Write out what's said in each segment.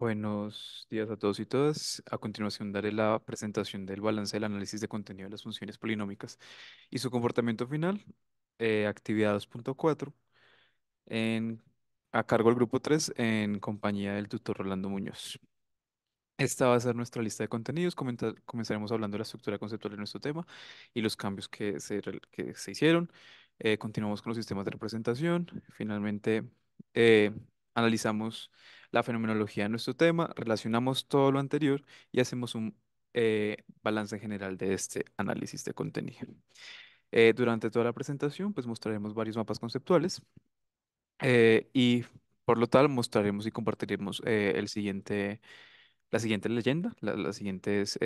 Buenos días a todos y todas. A continuación daré la presentación del balance del análisis de contenido de las funciones polinómicas y su comportamiento final, eh, actividad 2.4, en, a cargo del grupo 3 en compañía del tutor Rolando Muñoz. Esta va a ser nuestra lista de contenidos. comenzaremos hablando de la estructura conceptual de nuestro tema y los cambios que se, que se hicieron. Eh, continuamos con los sistemas de representación. Finalmente, eh, Analizamos la fenomenología de nuestro tema, relacionamos todo lo anterior y hacemos un eh, balance general de este análisis de contenido. Eh, durante toda la presentación, pues mostraremos varios mapas conceptuales eh, y por lo tal mostraremos y compartiremos el siguiente, la siguiente leyenda, las siguientes,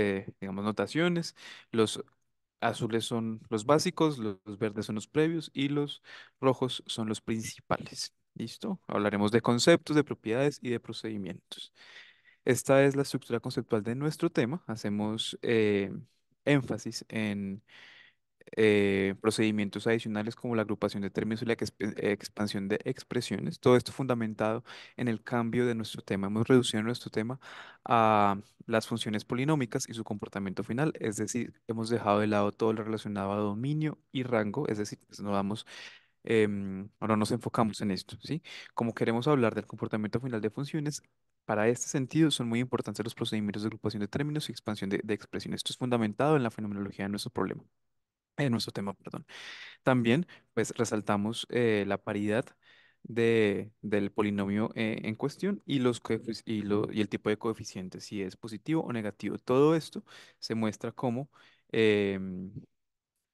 digamos, notaciones, los azules son los básicos, los verdes son los previos y los rojos son los principales. ¿Listo? Hablaremos de conceptos, de propiedades y de procedimientos. Esta es la estructura conceptual de nuestro tema. Hacemos eh, énfasis en eh, procedimientos adicionales como la agrupación de términos y la expansión de expresiones. Todo esto fundamentado en el cambio de nuestro tema. Hemos reducido nuestro tema a las funciones polinómicas y su comportamiento final, es decir, hemos dejado de lado todo lo relacionado a dominio y rango, es decir, pues, nos vamos... Em, ahora nos enfocamos en esto, ¿sí? Como queremos hablar del comportamiento final de funciones, para este sentido son muy importantes los procedimientos de agrupación de términos y expansión de, de expresión. Esto es fundamentado en la fenomenología de nuestro problema, nuestro tema, perdón. También, pues, resaltamos eh, la paridad de, del polinomio eh, en cuestión y, los y, lo, y el tipo de coeficiente, si es positivo o negativo. Todo esto se muestra como, em,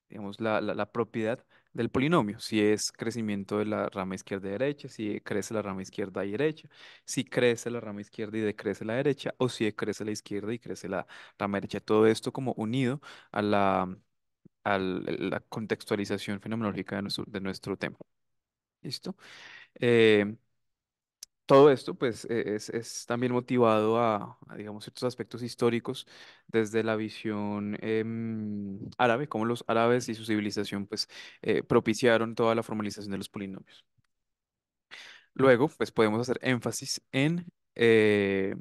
digamos, la, la, propiedad del polinomio, si es crecimiento de la rama izquierda y derecha, si crece la rama izquierda y derecha, si crece la rama izquierda y decrece la derecha, o si crece la izquierda y crece la rama derecha. Todo esto como unido a la, la contextualización fenomenológica de nuestro, tema. ¿Listo? Eh, todo esto, pues, e-, es, también motivado a, digamos, ciertos aspectos históricos desde la visión em, árabe, cómo los árabes y su civilización, pues, eh, propiciaron toda la formalización de los polinomios. Luego, pues, podemos hacer énfasis en eh,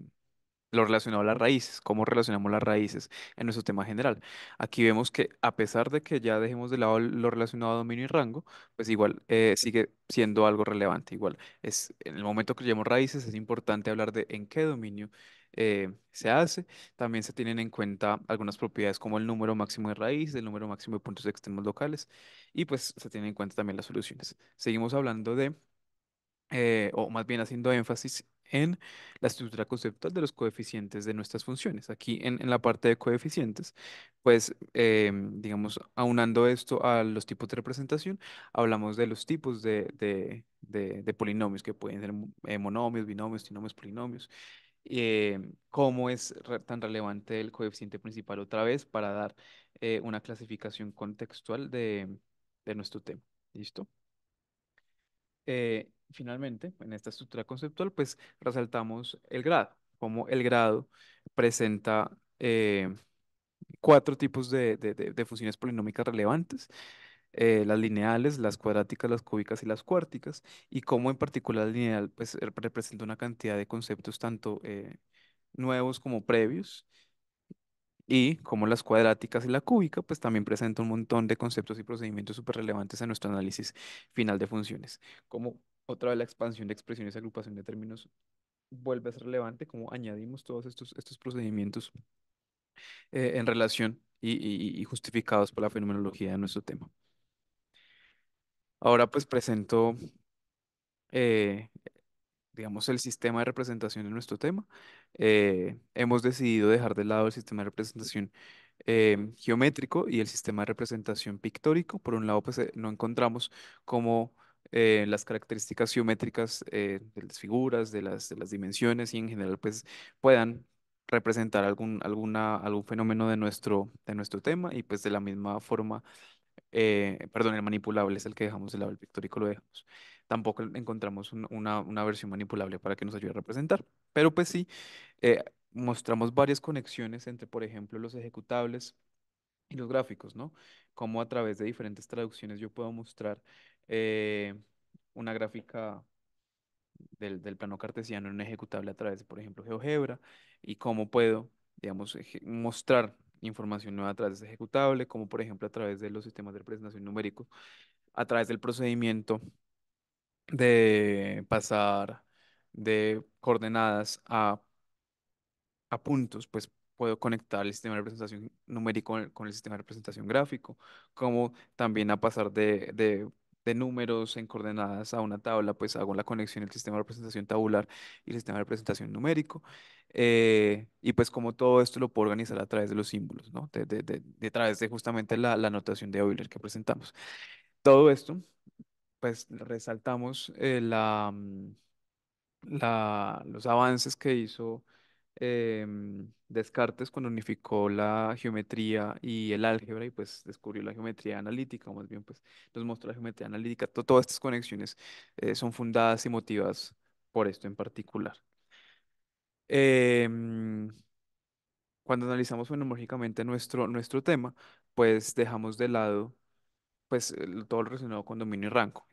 lo relacionado a las raíces, cómo relacionamos las raíces en nuestro tema general. Aquí vemos que a pesar de que ya dejemos de lado lo relacionado a dominio y rango, pues igual eh, sigue siendo algo relevante. Igual es en el momento que llamamos raíces es importante hablar de en qué dominio eh, se hace. También se tienen en cuenta algunas propiedades como el número máximo de raíz, el número máximo de puntos extremos locales y pues se tienen en cuenta también las soluciones. Seguimos hablando de, eh, o más bien haciendo énfasis en la estructura conceptual de los coeficientes de nuestras funciones. Aquí en, la parte de coeficientes, pues, em, digamos, aunando esto a los tipos de representación, hablamos de los tipos de, polinomios, que pueden ser eh, monomios, binomios, trinomios, polinomios. Em, cómo es tan relevante el coeficiente principal otra vez para dar eh, una clasificación contextual de, nuestro tema. ¿Listo? Eh, finalmente, en esta estructura conceptual, pues resaltamos el grado, como el grado presenta eh, cuatro tipos de, funciones polinómicas relevantes, eh, las lineales, las cuadráticas, las cúbicas y las cuárticas, y cómo en particular lineal pues, representa una cantidad de conceptos tanto eh, nuevos como previos, y como las cuadráticas y la cúbica, pues también presenta un montón de conceptos y procedimientos súper relevantes en nuestro análisis final de funciones, como otra vez la expansión de expresiones y agrupación de términos vuelve a ser relevante, como añadimos todos estos, estos procedimientos eh, en relación y, justificados por la fenomenología de nuestro tema. Ahora pues presento, eh, digamos, el sistema de representación de nuestro tema. Eh, hemos decidido dejar de lado el sistema de representación geométrico y el sistema de representación pictórico. Por un lado, pues no encontramos cómo eh, las características geométricas eh, de las figuras, de las, las dimensiones y en general pues puedan representar algún, alguna, algún fenómeno de nuestro, de nuestro tema y pues de la misma forma, eh, perdón, el manipulable es el que dejamos de lado, el pictórico lo dejamos. Tampoco encontramos una, versión manipulable para que nos ayude a representar, pero pues sí, mostramos varias conexiones entre, por ejemplo, los ejecutables y los gráficos, ¿no? Cómo a través de diferentes traducciones yo puedo mostrar eh, una gráfica del, plano cartesiano en ejecutable a través por ejemplo, GeoGebra y cómo puedo, digamos, mostrar información nueva a través de ese ejecutable, como por ejemplo a través de los sistemas de representación numérico, a través del procedimiento de pasar de coordenadas a, a puntos, pues puedo conectar el sistema de representación numérico con el, sistema de representación gráfico, como también a pasar de de números en coordenadas a una tabla, pues hago la conexión entre el sistema de representación tabular y el sistema de representación numérico. Eh, y pues como todo esto lo puedo organizar a través de los símbolos, ¿no? De, de, de, través de justamente la, la notación de Euler que presentamos. Todo esto, pues resaltamos eh, la, mm, la, los avances que hizo Em, Descartes cuando unificó la geometría y el álgebra y pues descubrió la geometría analítica, o más bien pues nos mostró la geometría analítica. todas estas conexiones eh, son fundadas y motivadas por esto en particular. Em, cuando analizamos fenomenológicamente nuestro, nuestro tema, pues dejamos de lado pues todo lo relacionado con dominio y rango.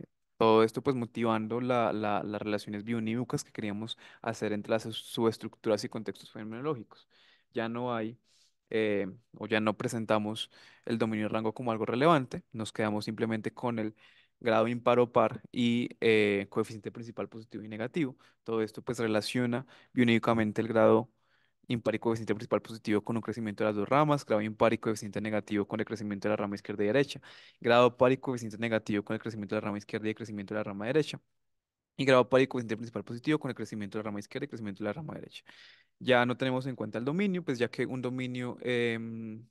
Todo esto pues motivando las relaciones bionímicas que queríamos hacer entre las subestructuras y contextos fenomenológicos. Ya no hay eh, o ya no presentamos el dominio y rango como algo relevante, nos quedamos simplemente con el grado impar o par y eh, coeficiente principal positivo y negativo. Todo esto pues relaciona bionímicamente el grado impar coeficiente principal positivo con un crecimiento de las dos ramas, grado impar coeficiente negativo con el crecimiento de la rama izquierda y derecha, grado par y coeficiente negativo con el crecimiento de la rama izquierda y crecimiento de la rama derecha, y grado par coeficiente principal positivo con el crecimiento de la rama izquierda y el crecimiento de la rama derecha. Ya no tenemos en cuenta el dominio, pues ya que un dominio em,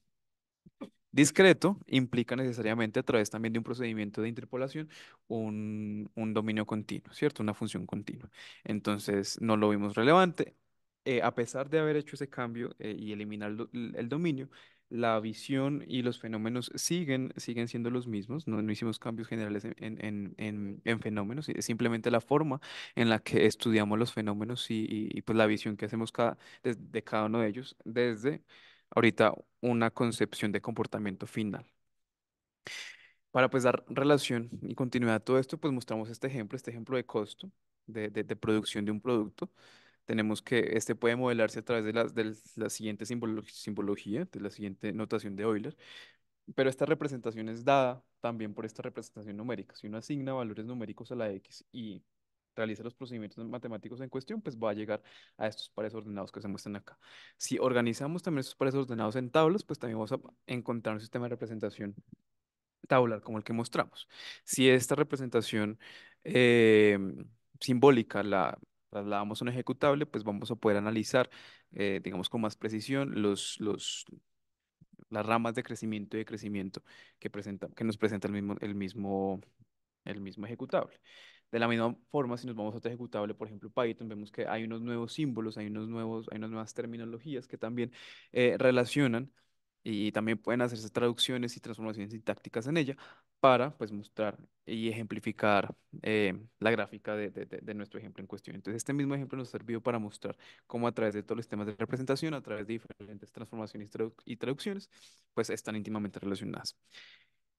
discreto implica necesariamente a través también de un procedimiento de interpolación un, un dominio continuo, ¿cierto? Una función continua. Entonces no lo vimos relevante, eh, a pesar de haber hecho ese cambio eh, y eliminar el dominio, la visión y los fenómenos siguen, siguen siendo los mismos, no, no hicimos cambios generales en, en, en, en, fenómenos, simplemente la forma en la que estudiamos los fenómenos y, y, pues la visión que hacemos cada, de, cada uno de ellos desde ahorita una concepción de comportamiento final. Para pues dar relación y continuidad a todo esto, pues mostramos este ejemplo, este ejemplo de costo de, de producción de un producto tenemos que, este puede modelarse a través de la, de la siguiente simbología, de la siguiente notación de Euler, pero esta representación es dada también por esta representación numérica. Si uno asigna valores numéricos a la X y realiza los procedimientos matemáticos en cuestión, pues va a llegar a estos pares ordenados que se muestran acá. Si organizamos también estos pares ordenados en tablas, pues también vamos a encontrar un sistema de representación tabular como el que mostramos. Si esta representación eh, simbólica la trasladamos un ejecutable, pues vamos a poder analizar, eh, digamos, con más precisión los, los, las ramas de crecimiento y de crecimiento que, presenta, que nos presenta el mismo, el, mismo, el mismo ejecutable. De la misma forma, si nos vamos a otro ejecutable, por ejemplo, Python, vemos que hay unos nuevos símbolos, hay, unos nuevos, hay unas nuevas terminologías que también eh, relacionan y también pueden hacerse traducciones y transformaciones sintácticas en ella para pues mostrar y ejemplificar eh, la gráfica de, de, nuestro ejemplo en cuestión. Entonces este mismo ejemplo nos sirvió para mostrar cómo a través de todos los temas de representación, a través de diferentes transformaciones y, traducciones, pues están íntimamente relacionadas.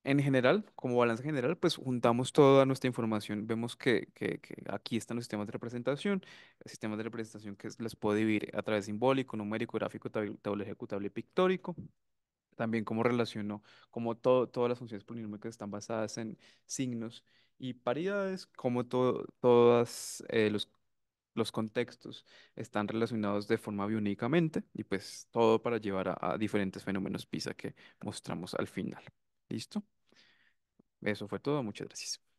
En general, como balance general, pues juntamos toda nuestra información, vemos que, que, aquí están los sistemas de representación, sistemas de representación que les puedo dividir a través simbólico, numérico, gráfico, tabla ejecutable y pictórico, también cómo relacionó, cómo todas las funciones polinómicas están basadas en signos y paridades, como todos eh, los, los, contextos están relacionados de forma biónicamente y pues todo para llevar a, a, diferentes fenómenos PISA que mostramos al final. ¿Listo? Eso fue todo, muchas gracias.